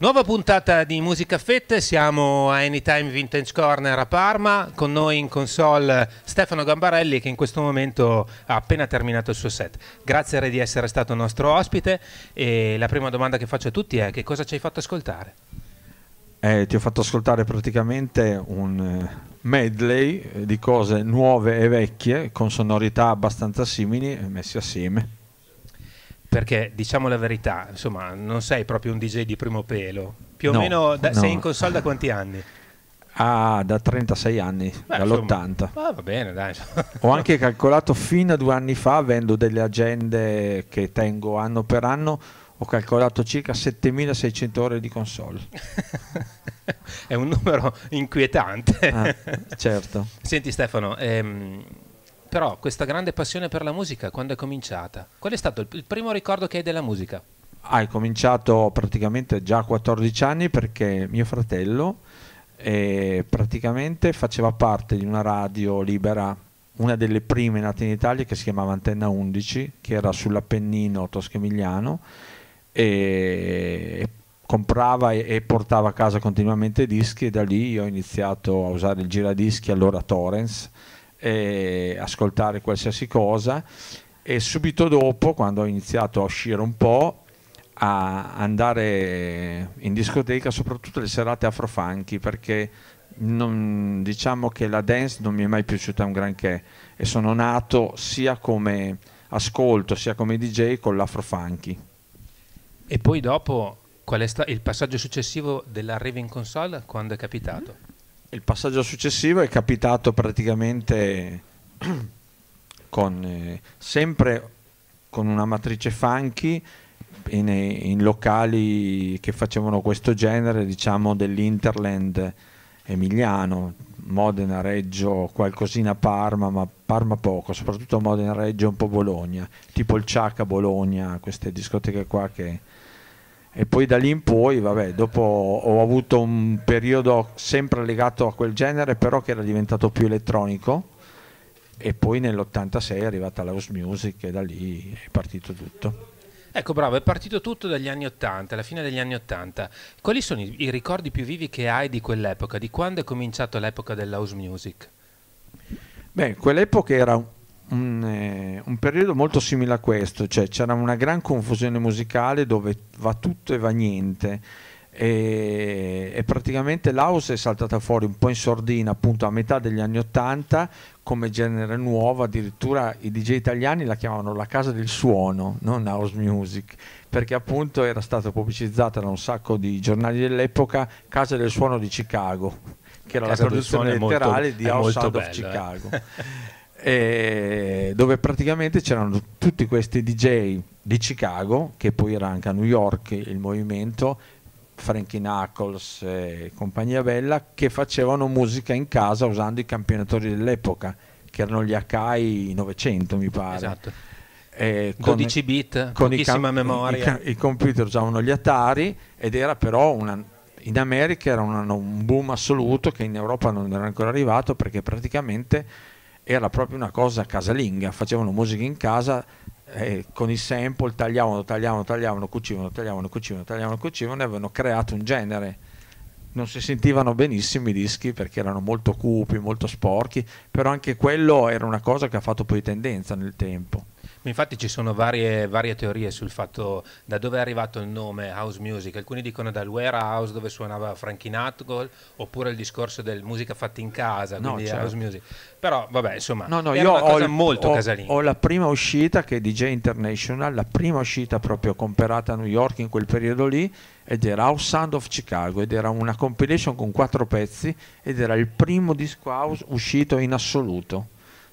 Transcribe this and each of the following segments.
Nuova puntata di Musica Fette, siamo a Anytime Vintage Corner a Parma, con noi in console Stefano Gambarelli che in questo momento ha appena terminato il suo set. Grazie Re di essere stato nostro ospite e la prima domanda che faccio a tutti è che cosa ci hai fatto ascoltare? Eh, ti ho fatto ascoltare praticamente un eh, medley eh, di cose nuove e vecchie con sonorità abbastanza simili messe assieme perché diciamo la verità, insomma, non sei proprio un DJ di primo pelo. Più o no, meno da, no. sei in console da quanti anni? Ah, da 36 anni, Beh, dall'80. Ah, va bene, dai. Ho anche calcolato fino a due anni fa, avendo delle agende che tengo anno per anno, ho calcolato circa 7600 ore di console. È un numero inquietante. Ah, certo. Senti Stefano, ehm, però questa grande passione per la musica quando è cominciata? Qual è stato il primo ricordo che hai della musica? Hai cominciato praticamente già a 14 anni perché mio fratello eh, praticamente faceva parte di una radio libera, una delle prime nate in Italia che si chiamava Antenna 11, che era sull'Appennino toscemigliano e comprava e, portava a casa continuamente dischi e da lì ho iniziato a usare il giradischi allora Torrens eh, ascoltare qualsiasi cosa e subito dopo, quando ho iniziato a uscire un po', a andare in discoteca, soprattutto le serate afrofunky, perché non, diciamo che la dance non mi è mai piaciuta un granché e sono nato sia come ascolto sia come DJ con l'afrofunky. E poi dopo, qual è stato il passaggio successivo dell'arrivo in console? Quando è capitato? il passaggio successivo è capitato praticamente con, eh, sempre con una matrice funky in, eh, in, locali che facevano questo genere, diciamo dell'Interland emiliano, Modena, Reggio, qualcosina Parma, ma Parma poco, soprattutto Modena, Reggio, e un po' Bologna, tipo il Ciacca Bologna, queste discoteche qua che e poi da lì in poi, vabbè, dopo ho avuto un periodo sempre legato a quel genere, però che era diventato più elettronico e poi nell'86 è arrivata la house music e da lì è partito tutto. Ecco, bravo, è partito tutto dagli anni 80, alla fine degli anni 80. Quali sono i, i ricordi più vivi che hai di quell'epoca, di quando è cominciato l'epoca house music? Beh, quell'epoca era un, eh, un, periodo molto simile a questo, cioè c'era una gran confusione musicale dove va tutto e va niente e, e praticamente l'Aus è saltata fuori un po' in sordina appunto a metà degli anni 80 come genere nuovo, addirittura i DJ italiani la chiamavano la casa del suono, non house music, perché appunto era stata pubblicizzata da un sacco di giornali dell'epoca Casa del suono di Chicago, che era casa la traduzione letterale molto, di House Sound of eh. Chicago. eh, dove praticamente c'erano tutti questi DJ di Chicago, che poi era anche a New York il movimento, Frankie Knuckles e compagnia bella, che facevano musica in casa usando i campionatori dell'epoca, che erano gli Akai 900 mi pare. Esatto. Eh, con, 12 bit, con pochissima i memoria. I, I, computer usavano gli Atari ed era però una, in America era un boom assoluto che in Europa non era ancora arrivato perché praticamente era proprio una cosa casalinga, facevano musica in casa eh, con i sample, tagliavano, tagliavano, tagliavano, cucivano, tagliavano, cucivano, tagliavano, cucivano e avevano creato un genere. Non si sentivano benissimo i dischi perché erano molto cupi, molto sporchi, però anche quello era una cosa che ha fatto poi tendenza nel tempo. Infatti ci sono varie, varie, teorie sul fatto da dove è arrivato il nome house music. Alcuni dicono dal warehouse dove suonava Frankie Nutgold, oppure il discorso del musica fatta in casa, no, quindi certo. house music. Però vabbè, insomma, no, no, io ho, il, molto ho, casalinga. Ho la prima uscita che è DJ International, la prima uscita proprio comperata a New York in quel periodo lì ed era House Sound of Chicago ed era una compilation con quattro pezzi ed era il primo disco house uscito in assoluto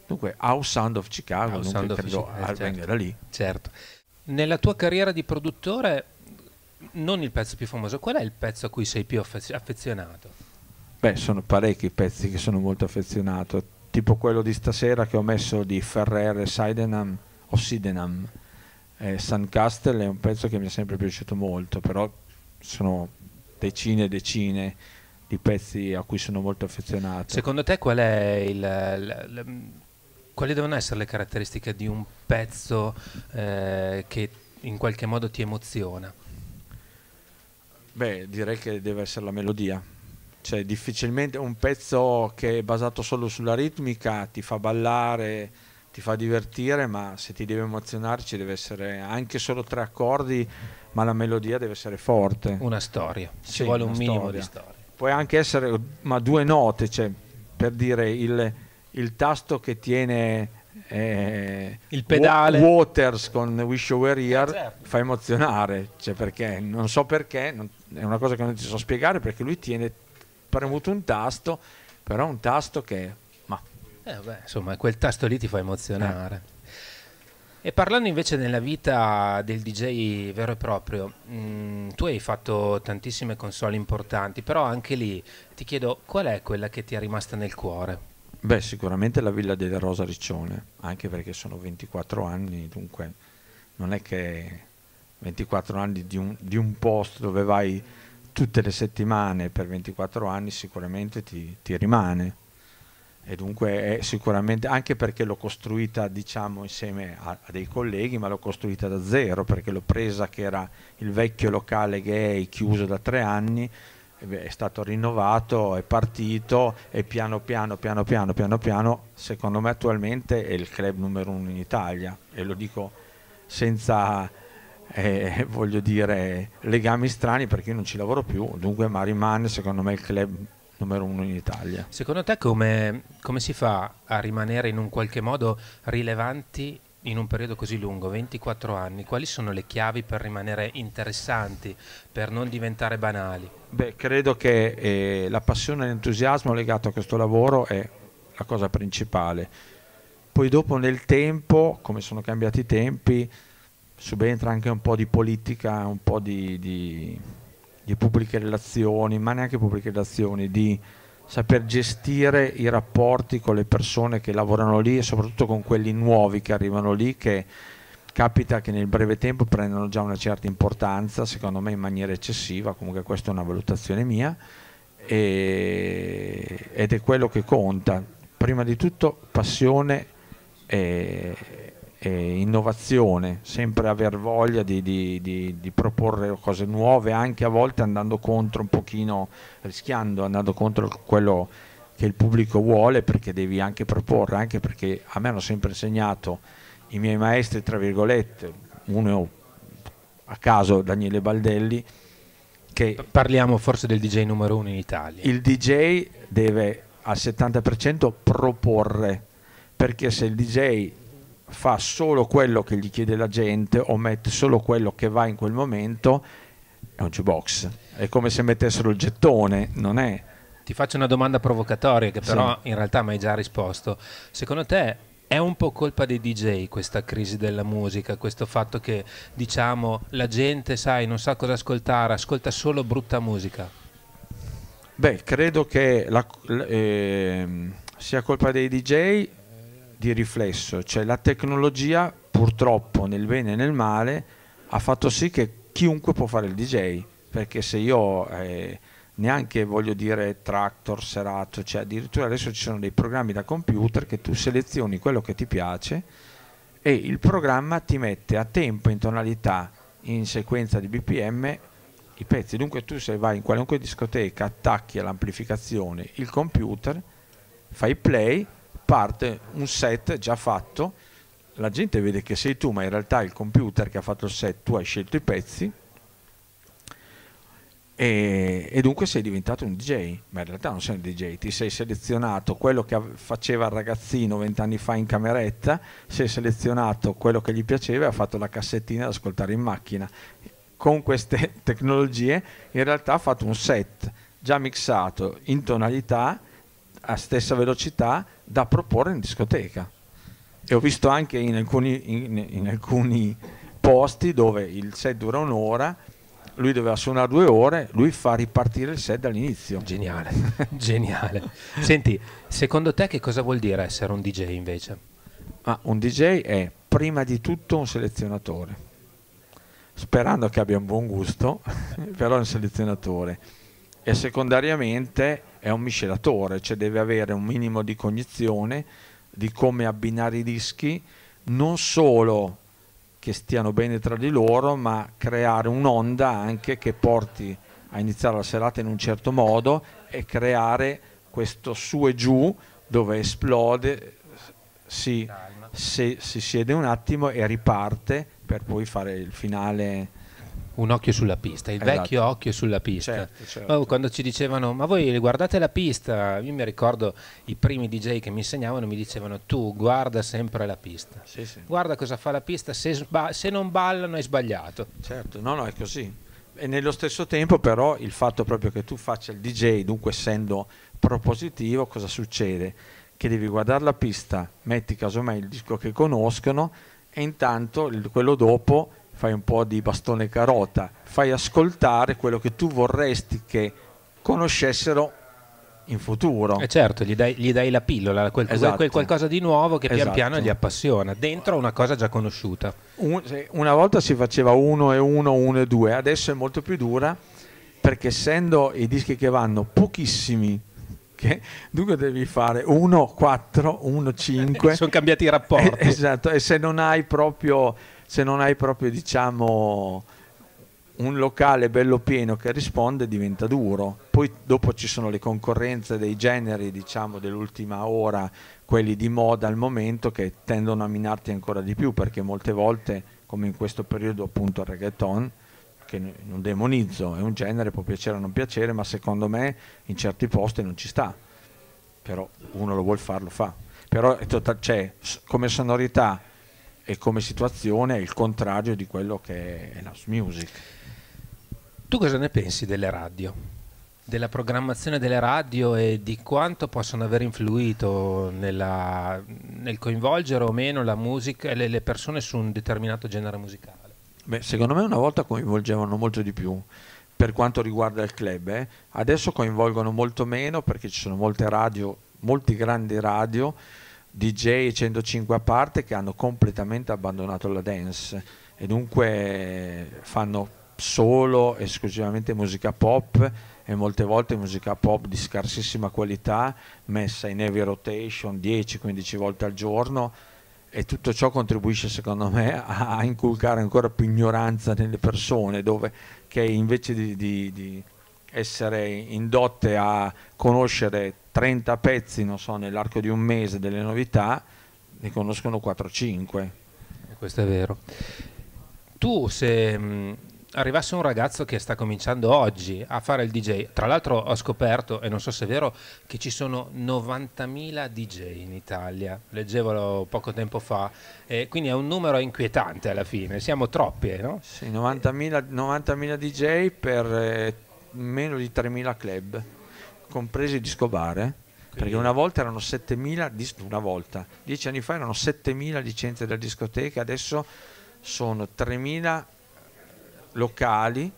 Dunque, House Sound of Chicago, House Sound credo of Chicago, eh, certo. da lì. Certo. Nella tua carriera di produttore, non il pezzo più famoso, qual è il pezzo a cui sei più affezionato? Beh, sono parecchi pezzi che sono molto affezionato, tipo quello di stasera che ho messo di Ferrer e Sidenham, o Sidenham. Eh, Suncastle è un pezzo che mi è sempre piaciuto molto, però sono decine e decine di pezzi a cui sono molto affezionato. Secondo te qual è il, il, il quali devono essere le caratteristiche di un pezzo eh, che in qualche modo ti emoziona? Beh, direi che deve essere la melodia. Cioè, difficilmente un pezzo che è basato solo sulla ritmica ti fa ballare, ti fa divertire, ma se ti deve emozionare ci deve essere anche solo tre accordi, ma la melodia deve essere forte. Una storia, ci sì, vuole un minimo storia. di storia. Può anche essere, ma due note, cioè, per dire il il tasto che tiene eh, il pedale Waters con Wish You Were Here eh, certo. fa emozionare cioè perché non so perché non, è una cosa che non ti so spiegare perché lui tiene premuto un tasto però un tasto che ma eh, beh, insomma quel tasto lì ti fa emozionare eh. e parlando invece della vita del DJ vero e proprio, mh, mm, tu hai fatto tantissime console importanti, però anche lì ti chiedo qual è quella che ti è rimasta nel cuore? Beh, sicuramente la Villa delle Rosa Riccione, anche perché sono 24 anni, dunque non è che 24 anni di un, di un posto dove vai tutte le settimane per 24 anni sicuramente ti, ti rimane e dunque è sicuramente anche perché l'ho costruita diciamo insieme a, a, dei colleghi ma l'ho costruita da zero perché l'ho presa che era il vecchio locale gay chiuso da tre anni è stato rinnovato, è partito e piano piano, piano piano, piano piano, secondo me attualmente è il club numero uno in Italia e lo dico senza, eh, voglio dire, legami strani perché io non ci lavoro più, dunque ma rimane secondo me il club numero uno in Italia. Secondo te come, come si fa a rimanere in un qualche modo rilevanti in un periodo così lungo, 24 anni, quali sono le chiavi per rimanere interessanti, per non diventare banali? Beh, credo che eh, la passione e l'entusiasmo legato a questo lavoro è la cosa principale. Poi dopo nel tempo, come sono cambiati i tempi, subentra anche un po' di politica, un po' di, di, di pubbliche relazioni, ma neanche pubbliche relazioni, di saper gestire i rapporti con le persone che lavorano lì e soprattutto con quelli nuovi che arrivano lì che capita che nel breve tempo prendono già una certa importanza, secondo me in maniera eccessiva, comunque questa è una valutazione mia, e, ed è quello che conta. Prima di tutto passione e, eh, innovazione, sempre aver voglia di, di, di, di, proporre cose nuove, anche a volte andando contro un pochino, rischiando, andando contro quello che il pubblico vuole, perché devi anche proporre, anche perché a me hanno sempre insegnato i miei maestri, tra virgolette, uno a caso Daniele Baldelli, che... Parliamo forse del DJ numero uno in Italia. Il DJ deve al 70% proporre, perché se il DJ fa solo quello che gli chiede la gente o mette solo quello che va in quel momento, è un jukebox. È come se mettessero il gettone, non è. Ti faccio una domanda provocatoria che però sì. in realtà mi hai già risposto. Secondo te è un po' colpa dei DJ questa crisi della musica, questo fatto che diciamo la gente, sai, non sa cosa ascoltare, ascolta solo brutta musica? Beh, credo che la, eh, sia colpa dei DJ di riflesso, cioè la tecnologia purtroppo nel bene e nel male ha fatto sì che chiunque può fare il DJ, perché se io eh, neanche voglio dire tractor, serato, cioè addirittura adesso ci sono dei programmi da computer che tu selezioni quello che ti piace e il programma ti mette a tempo, in tonalità, in sequenza di BPM i pezzi. Dunque tu se vai in qualunque discoteca, attacchi all'amplificazione il computer, fai play parte un set già fatto, la gente vede che sei tu, ma in realtà è il computer che ha fatto il set, tu hai scelto i pezzi e, e, dunque sei diventato un DJ, ma in realtà non sei un DJ, ti sei selezionato quello che faceva il ragazzino vent'anni fa in cameretta, sei selezionato quello che gli piaceva e ha fatto la cassettina da ascoltare in macchina. Con queste tecnologie in realtà ha fatto un set già mixato in tonalità a stessa velocità da proporre in discoteca. E ho visto anche in alcuni, in, in alcuni posti dove il set dura un'ora, lui doveva suonare due ore, lui fa ripartire il set dall'inizio. Geniale, geniale. Senti, secondo te che cosa vuol dire essere un DJ invece? Ah, un DJ è prima di tutto un selezionatore, sperando che abbia un buon gusto, però è un selezionatore. E secondariamente è un miscelatore, cioè deve avere un minimo di cognizione di come abbinare i dischi, non solo che stiano bene tra di loro, ma creare un'onda anche che porti a iniziare la serata in un certo modo e creare questo su e giù dove esplode, si, si, si siede un attimo e riparte per poi fare il finale un occhio sulla pista, il esatto. vecchio occhio sulla pista. Certo, certo. Oh, quando ci dicevano, ma voi guardate la pista, io mi ricordo i primi DJ che mi insegnavano, mi dicevano, tu guarda sempre la pista, sì, sì. guarda cosa fa la pista, se, sba- se, non ballano hai sbagliato. Certo, no, no, è così. E nello stesso tempo però il fatto proprio che tu faccia il DJ, dunque essendo propositivo, cosa succede? Che devi guardare la pista, metti casomai il disco che conoscono e intanto il, quello dopo fai un po' di bastone carota, fai ascoltare quello che tu vorresti che conoscessero in futuro. E eh certo, gli dai, gli dai, la pillola, quel, esatto. quel qualcosa di nuovo che pian esatto. piano gli appassiona, dentro una cosa già conosciuta. Un, una volta si faceva uno e uno, uno e due, adesso è molto più dura perché essendo i dischi che vanno pochissimi, che, dunque devi fare 1, 4, 1, 5. Sono cambiati i rapporti. Eh, esatto, e se non hai proprio se non hai proprio diciamo, un locale bello pieno che risponde diventa duro. Poi dopo ci sono le concorrenze dei generi, diciamo, dell'ultima ora, quelli di moda al momento che tendono a minarti ancora di più perché molte volte, come in questo periodo appunto il reggaeton, che non demonizzo, è un genere, può piacere o non piacere, ma secondo me in certi posti non ci sta. Però uno lo vuol fare, lo fa. Però è total- cioè, come sonorità e come situazione è il contrario di quello che è l'house music. Tu cosa ne pensi delle radio? Della programmazione delle radio e di quanto possono aver influito nella, nel coinvolgere o meno la musica, le, le persone su un determinato genere musicale? Beh, secondo me una volta coinvolgevano molto di più per quanto riguarda il club, eh. adesso coinvolgono molto meno perché ci sono molte radio, molti grandi radio DJ 105 a parte che hanno completamente abbandonato la dance e dunque fanno solo esclusivamente musica pop e molte volte musica pop di scarsissima qualità messa in heavy rotation 10-15 volte al giorno e tutto ciò contribuisce secondo me a inculcare ancora più ignoranza nelle persone dove che invece di, di, di essere indotte a conoscere 30 pezzi, non so, nell'arco di un mese delle novità, ne conoscono 4-5. Questo è vero. Tu se mh, mm, arrivasse un ragazzo che sta cominciando oggi a fare il DJ, tra l'altro ho scoperto, e non so se è vero, che ci sono 90.000 DJ in Italia, leggevolo poco tempo fa, eh, quindi è un numero inquietante alla fine, siamo troppi, eh, no? Sì, 90.000, 90 DJ per eh, meno di 3.000 club compresi di Scobare, perché una volta erano 7.000, una volta, dieci anni fa erano 7.000 licenze da discoteca, adesso sono 3.000 locali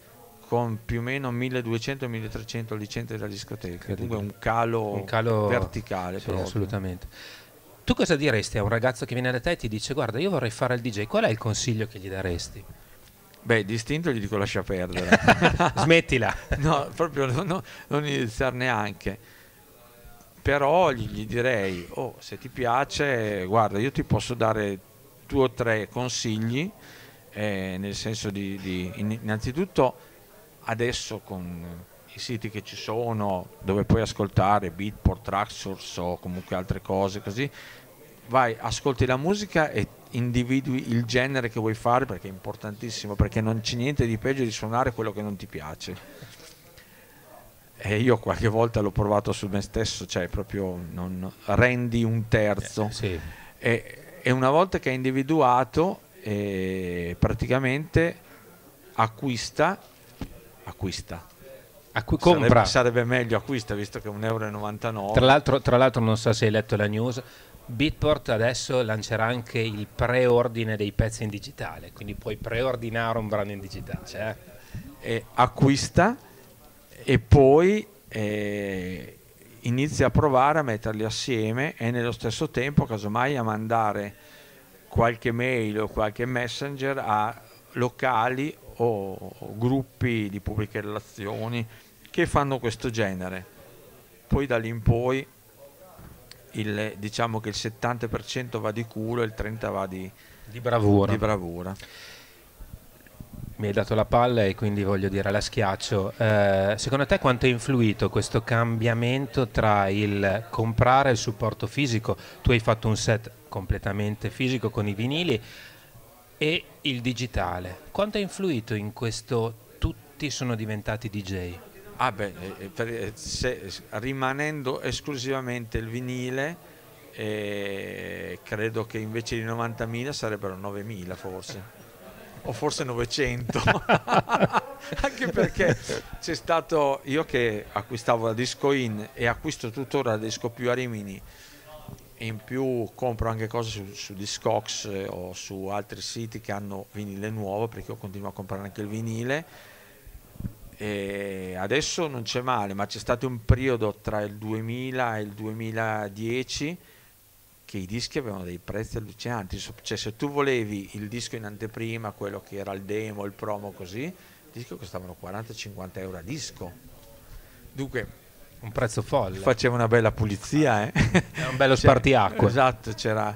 con più o meno 1200-1300 licenze da discoteca, dunque un calo, un calo verticale. Sì, assolutamente. Tu cosa diresti a un ragazzo che viene da te e ti dice guarda io vorrei fare il DJ, qual è il consiglio che gli daresti? Beh, distinto gli dico lascia perdere. Smettila. No, proprio no, non iniziare neanche. Però gli, gli direi, oh, se ti piace, guarda, io ti posso dare due o tre consigli, eh, nel senso di, di innanzitutto adesso con i siti che ci sono, dove puoi ascoltare Beatport, Traxxors o comunque altre cose così, vai, ascolti la musica e individui il genere che vuoi fare perché è importantissimo, perché non c'è niente di peggio di suonare quello che non ti piace. E io qualche volta l'ho provato su me stesso, cioè proprio non, rendi un terzo. Eh, sì. e, e, una volta che hai individuato, eh, praticamente acquista, acquista Acqu- compra. Sarebbe, sarebbe, meglio acquista visto che è 1,99 euro. Tra l'altro, tra l'altro, non so se hai letto la news. Bitport adesso lancerà anche il preordine dei pezzi in digitale, quindi puoi preordinare un brano in digitale. Eh? acquista e poi eh, inizia a provare a metterli assieme e nello stesso tempo, casomai, a mandare qualche mail o qualche messenger a locali o, o gruppi di pubbliche relazioni che fanno questo genere. Poi da lì in poi il, diciamo che il 70% va di culo e il 30% va di, di, bravura. di, bravura. Mi hai dato la palla e quindi voglio dire la schiaccio. Eh, secondo te quanto è influito questo cambiamento tra il comprare il supporto fisico? Tu hai fatto un set completamente fisico con i vinili e il digitale. Quanto è influito in questo tutti sono diventati DJ? Ah beh, eh, eh, eh, se, rimanendo esclusivamente il vinile, eh, credo che invece di 90.000 sarebbero 9.000 forse, o forse 900, anche perché c'è stato, io che acquistavo la disco in e acquisto tuttora la disco più a Rimini, in più compro anche cose su, su Discox o su altri siti che hanno vinile nuovo perché io continuo a comprare anche il vinile e adesso non c'è male, ma c'è stato un periodo tra il 2000 e il 2010 che i dischi avevano dei prezzi allucinanti. Cioè, se tu volevi il disco in anteprima, quello che era il demo, il promo, così, i dischi costavano 40-50 euro a disco. Dunque, un prezzo folle. Faceva una bella pulizia, eh? Era un bello cioè, spartiacque. esatto, c'era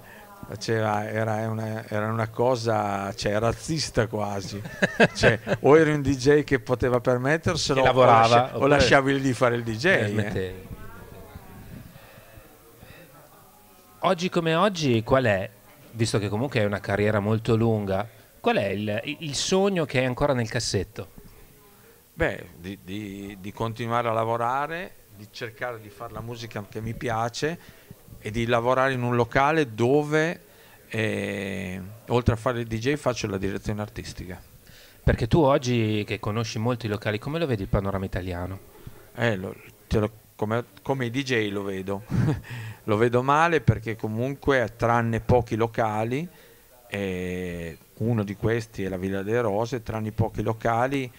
cioè, era, una, era, una, cosa cioè, razzista quasi. Cioè, o eri un DJ che poteva permetterselo, che lavorava, o, lascia, o lasciavi lì fare il DJ. Eh. Oggi come oggi, qual è, visto che comunque è una carriera molto lunga, qual è il, il sogno che hai ancora nel cassetto? Beh, di, di, di continuare a lavorare, di cercare di fare la musica che mi piace e di lavorare in un locale dove eh, oltre a fare il DJ faccio la direzione artistica. Perché tu oggi che conosci molti locali, come lo vedi il panorama italiano? Eh, lo, lo, come, come DJ lo vedo, lo vedo male perché comunque tranne pochi locali, eh, uno di questi è la Villa delle Rose, tranne i pochi locali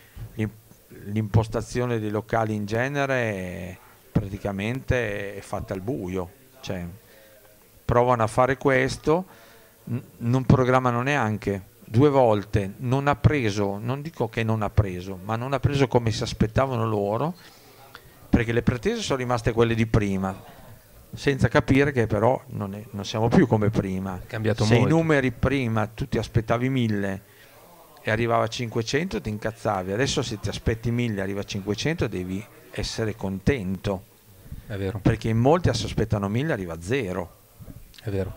l'impostazione dei locali in genere è praticamente è fatta al buio cioè, provano a fare questo, non programmano neanche. Due volte non ha preso, non dico che non ha preso, ma non ha preso come si aspettavano loro, perché le pretese sono rimaste quelle di prima, senza capire che però non, è, non siamo più come prima. È cambiato Se molto. i numeri prima tu ti aspettavi 1000 e arrivava a 500 ti incazzavi, adesso se ti aspetti 1000 e arriva a 500 devi essere contento è vero. Perché in molti si aspettano 1000, arriva a zero. È vero.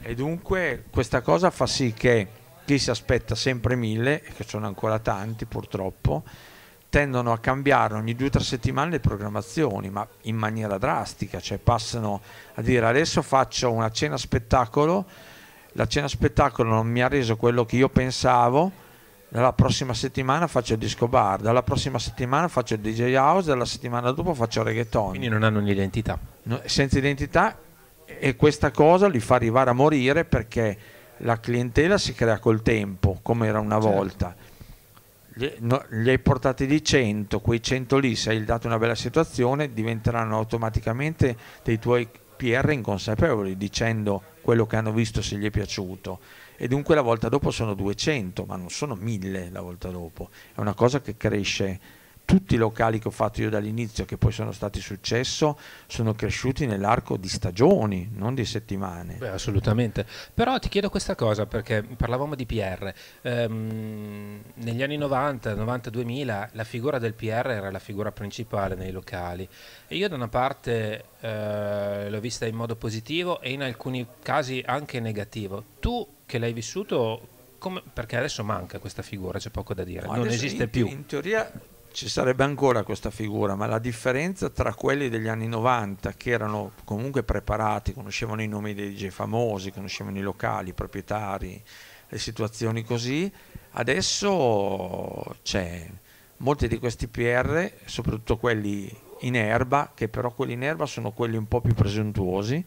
E dunque questa cosa fa sì che chi si aspetta sempre 1000, e che sono ancora tanti purtroppo, tendono a cambiare ogni due o tre settimane le programmazioni, ma in maniera drastica, cioè passano a dire adesso faccio una cena spettacolo, la cena spettacolo non mi ha reso quello che io pensavo, dalla prossima settimana faccio il disco bar, dalla prossima settimana faccio il DJ house, dalla settimana dopo faccio il reggaeton. Quindi non hanno un'identità. No, senza identità e questa cosa li fa arrivare a morire perché la clientela si crea col tempo, come era una certo. volta. Gli, no, li hai portati di 100, quei 100 lì, se hai dato una bella situazione, diventeranno automaticamente dei tuoi PR inconsapevoli, dicendo quello che hanno visto se gli è piaciuto e dunque la volta dopo sono 200, ma non sono 1000 la volta dopo. È una cosa che cresce. Tutti i locali che ho fatto io dall'inizio, che poi sono stati successo, sono cresciuti nell'arco di stagioni, non di settimane. Beh, assolutamente. Però ti chiedo questa cosa perché parlavamo di PR. Ehm, negli anni 90, 90-2000, la figura del PR era la figura principale nei locali. E io da una parte eh, l'ho vista in modo positivo e in alcuni casi anche negativo. Tu che l'hai vissuto, come, perché adesso manca questa figura, c'è poco da dire, no, non esiste in, più. In teoria ci sarebbe ancora questa figura, ma la differenza tra quelli degli anni 90 che erano comunque preparati, conoscevano i nomi dei DJ famosi, conoscevano i locali, i proprietari, le situazioni così, adesso c'è molti di questi PR, soprattutto quelli in erba, che però quelli in erba sono quelli un po' più presuntuosi,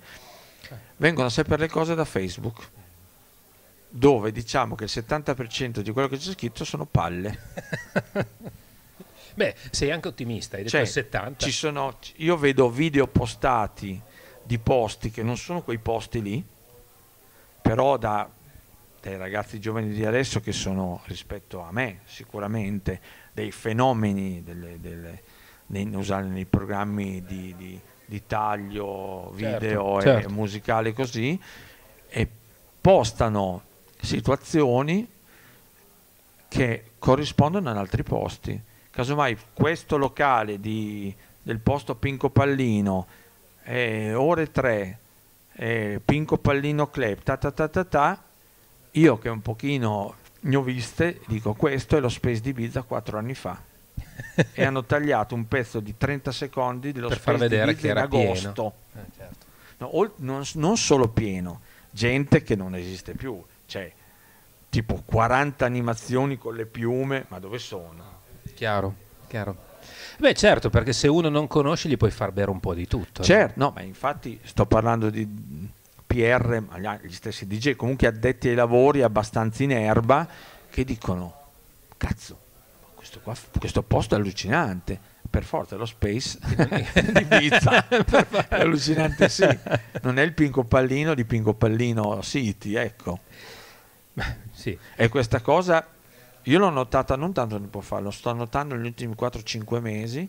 certo. vengono a sapere le cose da Facebook dove diciamo che il 70% di quello che c'è scritto sono palle. Beh, sei anche ottimista, hai detto cioè, 70. Sono, io vedo video postati di posti che non sono quei posti lì, però da, dai ragazzi giovani di adesso che sono rispetto a me sicuramente dei fenomeni, delle, delle, nei, usare nei programmi di, di, di taglio, certo, video certo, e certo. musicale così, e postano situazioni che corrispondono ad altri posti. Casomai questo locale di, del posto Pinco Pallino, eh, ore 3, eh, Pinco Pallino Club, ta ta ta ta ta, io che un pochino ne ho viste, dico questo è lo Space di Ibiza quattro anni fa. e hanno tagliato un pezzo di 30 secondi dello per Space far vedere che era agosto. Eh, certo. no, non, non solo pieno, gente che non esiste più cioè tipo 40 animazioni con le piume, ma dove sono? Chiaro, chiaro. Beh certo, perché se uno non conosce gli puoi far bere un po' di tutto. Certo, no, ma infatti sto parlando di PR, gli stessi DJ, comunque addetti ai lavori abbastanza in erba, che dicono, cazzo, questo, qua, questo posto è allucinante, per forza lo space di pizza è allucinante sì non è il pinco pallino di pinco pallino city ecco sì. E questa cosa io l'ho notata non tanto tempo fa, lo sto notando negli ultimi 4-5 mesi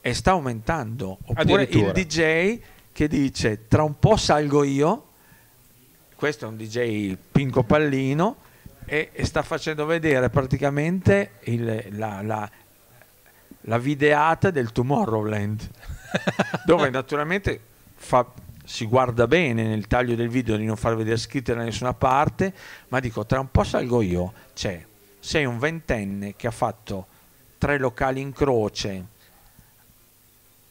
e sta aumentando. Oppure il DJ che dice tra un po' salgo io, questo è un DJ Pinco Pallino, e, e sta facendo vedere praticamente il, la, la, la videata del Tomorrowland, dove naturalmente fa si guarda bene nel taglio del video di non far vedere scritte da nessuna parte, ma dico tra un po' salgo io, cioè sei un ventenne che ha fatto tre locali in croce,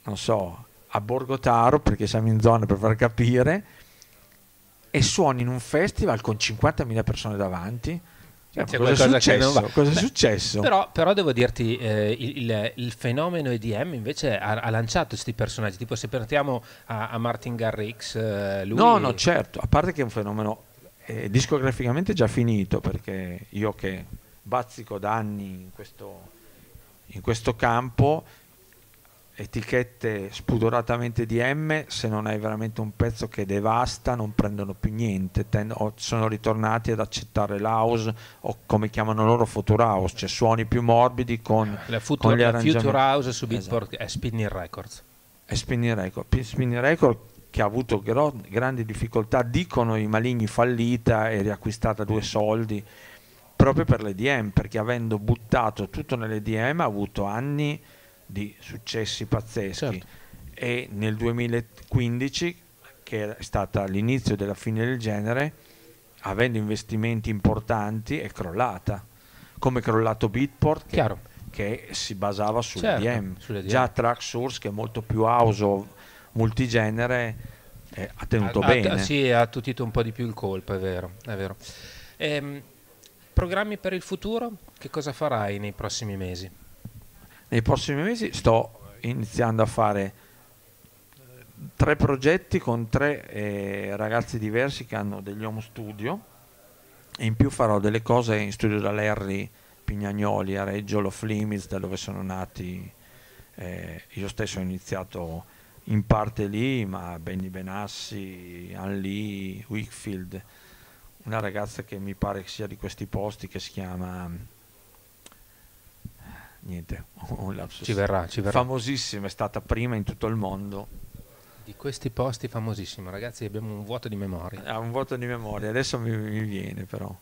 non so, a Borgo Taro, perché siamo in zona per far capire, e suoni in un festival con 50.000 persone davanti, eh, cosa, succede, cosa è Beh, successo? Però, però, devo dirti, eh, il, il, il, fenomeno EDM invece ha, ha lanciato questi personaggi, tipo se pensiamo a, a Martin Garrix, eh, lui... No, no, certo, a parte che è un fenomeno eh, discograficamente già finito, perché io che bazzico da anni in questo, in questo campo etichette spudoratamente di M, se non hai veramente un pezzo che devasta, non prendono più niente, Tend- sono ritornati ad accettare l'house o come chiamano loro future house, cioè suoni più morbidi con, la future, con gli La future house su esatto. Beatport esatto. è Spinning Records. È Spinning Record. Spinning Record che ha avuto gro- grandi difficoltà, dicono i maligni fallita e riacquistata due soldi proprio per le DM, perché avendo buttato tutto nelle DM ha avuto anni di successi pazzeschi certo. e nel 2015 che è stata l'inizio della fine del genere avendo investimenti importanti è crollata come è crollato Bitport che, che, si basava sull'EDM certo, già Track Source che è molto più house multigenere eh, ha tenuto ha, bene ha, sì ha attutito un po' di più il colpo è vero, è vero. Ehm, programmi per il futuro che cosa farai nei prossimi mesi? nei prossimi mesi sto iniziando a fare eh, tre progetti con tre eh, ragazzi diversi che hanno degli home studio e in più farò delle cose in studio da Larry Pignagnoli a Reggio Lo Flimis da dove sono nati eh, io stesso ho iniziato in parte lì ma Benny Benassi, Ann Lee, Wickfield una ragazza che mi pare che sia di questi posti che si chiama niente, un lapsus. Ci verrà, ci verrà. Famosissima, è stata prima in tutto il mondo. Di questi posti famosissimo, ragazzi, abbiamo un vuoto di memoria. Ha ah, un vuoto di memoria, adesso mi, mi, viene però.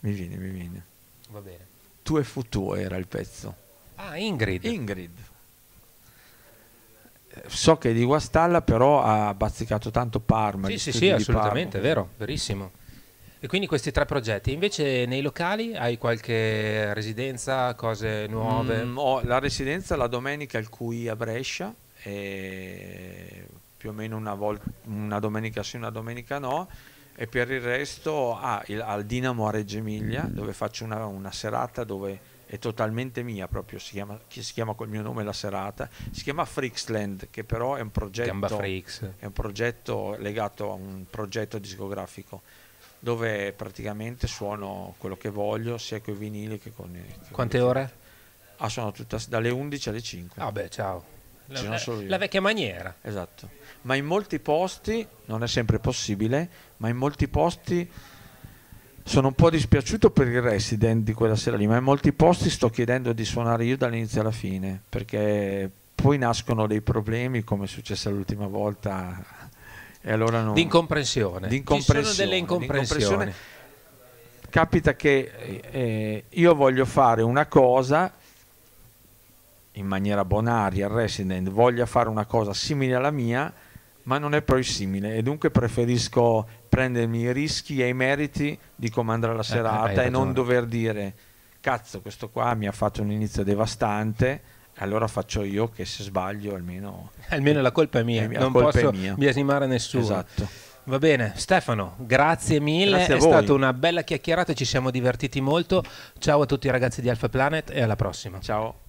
Mi viene, mi viene. Va bene. Tu e Futu era il pezzo. Ah, Ingrid. Ingrid. So che è di Guastalla, però ha bazzicato tanto Parma. Sì, sì, sì, assolutamente, è vero, verissimo. E quindi questi tre progetti. Invece nei locali hai qualche residenza, cose nuove? Mm, ho la residenza la domenica al cui a Brescia, più o meno una, vol- una domenica sì, una domenica no. E per il resto ah, il, al Dinamo a Reggio Emilia, dove faccio una, una serata dove è totalmente mia proprio, si chiama, si chiama, col mio nome la serata, si chiama Freaksland che però è un progetto, è un progetto legato a un progetto discografico dove praticamente suono quello che voglio sia con i vinili che con i... Quante ore? Ah, sono tutta, dalle 11 alle 5. Vabbè, ah ciao. La, la, la, vecchia maniera. Esatto. Ma in molti posti, non è sempre possibile, ma in molti posti sono un po' dispiaciuto per il resident di quella sera lì, ma in molti posti sto chiedendo di suonare io dall'inizio alla fine, perché poi nascono dei problemi come è successo l'ultima volta e allora non... Di incomprensione. Ci sono delle incomprensioni. Capita che eh, io voglio fare una cosa in maniera bonaria, il resident voglia fare una cosa simile alla mia, ma non è poi simile e dunque preferisco prendermi i rischi e i meriti di comandare la eh, eh, serata eh, e non dover dire cazzo questo qua mi ha fatto un inizio devastante allora faccio io che se sbaglio almeno... almeno la colpa è mia, mia eh, non colpa posso biasimare nessuno. Esatto. Va bene, Stefano, grazie mille, grazie è voi. stata una bella chiacchierata, ci siamo divertiti molto. Ciao a tutti i ragazzi di Alpha Planet e alla prossima. Ciao.